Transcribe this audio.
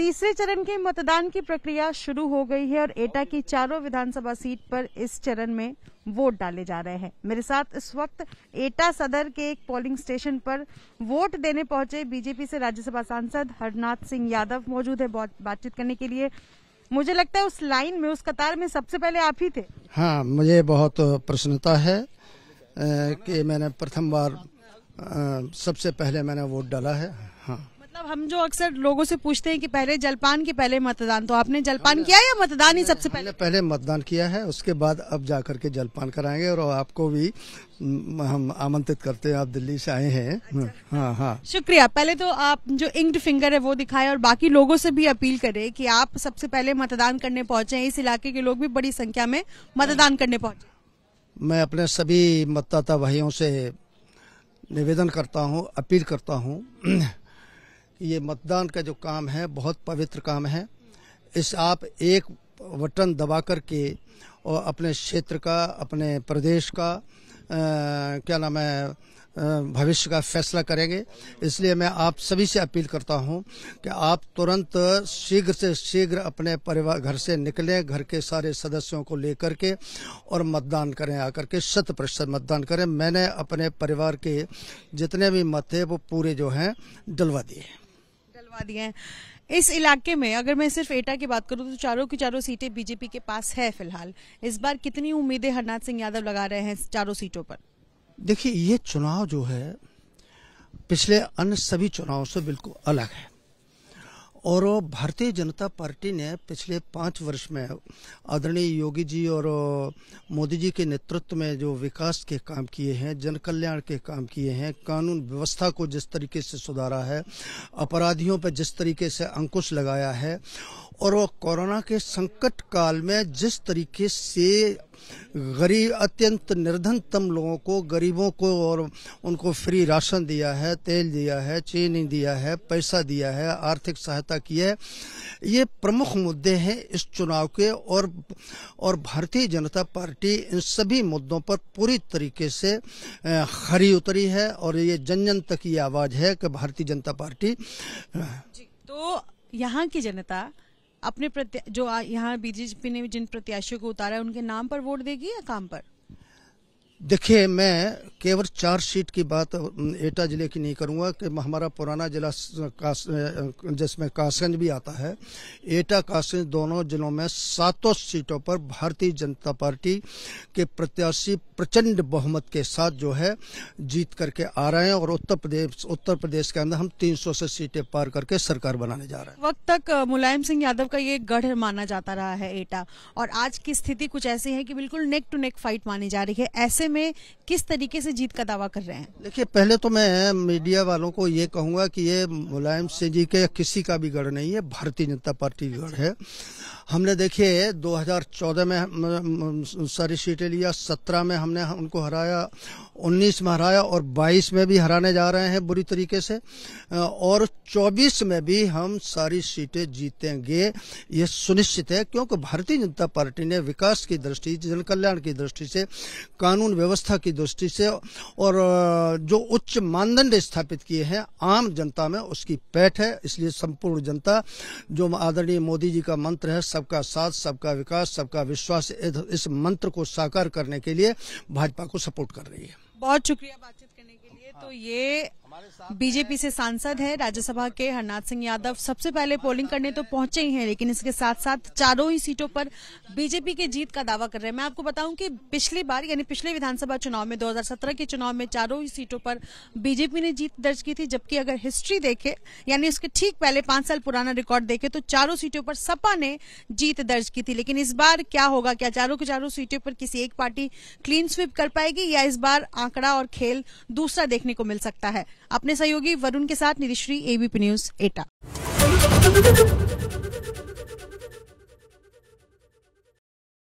तीसरे चरण के मतदान की प्रक्रिया शुरू हो गई है और एटा की चारों विधानसभा सीट पर इस चरण में वोट डाले जा रहे हैं मेरे साथ इस वक्त एटा सदर के एक पोलिंग स्टेशन पर वोट देने पहुंचे बीजेपी से राज्यसभा सांसद हरनाथ सिंह यादव मौजूद है बातचीत करने के लिए मुझे लगता है उस लाइन में उस कतार में सबसे पहले आप ही थे हाँ मुझे बहुत प्रसन्नता है कि मैंने प्रथम बार सबसे पहले मैंने वोट डाला है हाँ हम जो अक्सर लोगों से पूछते हैं कि पहले जलपान के पहले मतदान तो आपने जलपान किया या मतदान ही सबसे पहले पहले मतदान किया है उसके बाद अब जा करके जलपान कराएंगे और आपको भी हम आमंत्रित करते हैं आप दिल्ली से आए हैं अच्छा। हाँ हाँ शुक्रिया पहले तो आप जो इंक्ड फिंगर है वो दिखाए और बाकी लोगों से भी अपील करें कि आप सबसे पहले मतदान करने पहुंचे इस इलाके के लोग भी बड़ी संख्या में मतदान करने पहुंचे मैं अपने सभी मतदाता भाइयों से निवेदन करता हूं, अपील करता हूं ये मतदान का जो काम है बहुत पवित्र काम है इस आप एक बटन दबा कर के और अपने क्षेत्र का अपने प्रदेश का आ, क्या नाम है भविष्य का फैसला करेंगे इसलिए मैं आप सभी से अपील करता हूं कि आप तुरंत शीघ्र से शीघ्र अपने परिवार घर से निकलें घर के सारे सदस्यों को लेकर के और मतदान करें आकर के शत प्रतिशत मतदान करें मैंने अपने परिवार के जितने भी मत थे वो पूरे जो हैं डलवा दिए खुलवा दिए हैं इस इलाके में अगर मैं सिर्फ एटा की बात करूं तो चारों की चारों सीटें बीजेपी के पास है फिलहाल इस बार कितनी उम्मीदें हरनाथ सिंह यादव लगा रहे हैं चारों सीटों पर देखिए ये चुनाव जो है पिछले अन्य सभी चुनाव से बिल्कुल अलग है और भारतीय जनता पार्टी ने पिछले पाँच वर्ष में आदरणीय योगी जी और मोदी जी के नेतृत्व में जो विकास के काम किए हैं जन कल्याण के काम किए हैं कानून व्यवस्था को जिस तरीके से सुधारा है अपराधियों पर जिस तरीके से अंकुश लगाया है और वो कोरोना के संकट काल में जिस तरीके से गरीब अत्यंत निर्धनतम लोगों को गरीबों को और उनको फ्री राशन दिया है तेल दिया है चीनी दिया है पैसा दिया है आर्थिक सहायता की है ये प्रमुख मुद्दे हैं इस चुनाव के और और भारतीय जनता पार्टी इन सभी मुद्दों पर पूरी तरीके से खरी उतरी है और ये जन जन तक ये आवाज़ है कि भारतीय जनता पार्टी तो यहाँ की जनता अपने जो यहाँ बीजेपी ने जिन प्रत्याशियों को उतारा है उनके नाम पर वोट देगी या काम पर देखिए मैं केवल चार सीट की बात एटा जिले की नहीं करूंगा कि हमारा पुराना जिला कास, जिसमें कासगंज भी आता है एटा कासगंज दोनों जिलों में सातों सीटों पर भारतीय जनता पार्टी के प्रत्याशी प्रचंड बहुमत के साथ जो है जीत करके आ रहे हैं और उत्तर प्रदेश उत्तर प्रदेश के अंदर हम 300 से सीटें पार करके सरकार बनाने जा रहे हैं वक्त तक मुलायम सिंह यादव का ये गढ़ माना जाता रहा है एटा और आज की स्थिति कुछ ऐसी है कि बिल्कुल नेक टू नेक फाइट मानी जा रही है ऐसे में किस तरीके से जीत का दावा कर रहे हैं देखिए पहले तो मैं मीडिया वालों को ये कहूंगा कि ये मुलायम सिंह जी के किसी का भी गढ़ नहीं है भारतीय जनता पार्टी गढ़ है हमने देखिए 2014 में सारी सीटें लिया 17 में हम हमने उनको हराया 19 में हराया और 22 में भी हराने जा रहे हैं बुरी तरीके से और 24 में भी हम सारी सीटें जीतेंगे ये सुनिश्चित है क्योंकि भारतीय जनता पार्टी ने विकास की दृष्टि जन कल्याण की दृष्टि से कानून व्यवस्था की दृष्टि से और जो उच्च मानदंड स्थापित किए हैं आम जनता में उसकी पैठ है इसलिए संपूर्ण जनता जो आदरणीय मोदी जी का मंत्र है सबका साथ सबका विकास सबका विश्वास इस मंत्र को साकार करने के लिए भाजपा को सपोर्ट कर रही है बहुत शुक्रिया बातचीत करने के लिए हाँ। तो ये बीजेपी से सांसद है राज्यसभा के हरनाथ सिंह यादव सबसे पहले पोलिंग करने तो पहुंचे ही हैं लेकिन इसके साथ साथ चारों ही सीटों पर बीजेपी के जीत का दावा कर रहे हैं मैं आपको बताऊं कि पिछली बार यानी पिछले विधानसभा चुनाव में 2017 के चुनाव में चारों ही सीटों पर बीजेपी ने जीत दर्ज की थी जबकि अगर हिस्ट्री देखे यानी उसके ठीक पहले पांच साल पुराना रिकॉर्ड देखे तो चारों सीटों पर सपा ने जीत दर्ज की थी लेकिन इस बार क्या होगा क्या चारों की चारों सीटों पर किसी एक पार्टी क्लीन स्वीप कर पाएगी या इस बार आंकड़ा और खेल दूसरा देखने को मिल सकता है अपने सहयोगी वरुण के साथ निधिश्री एबीपी न्यूज एटा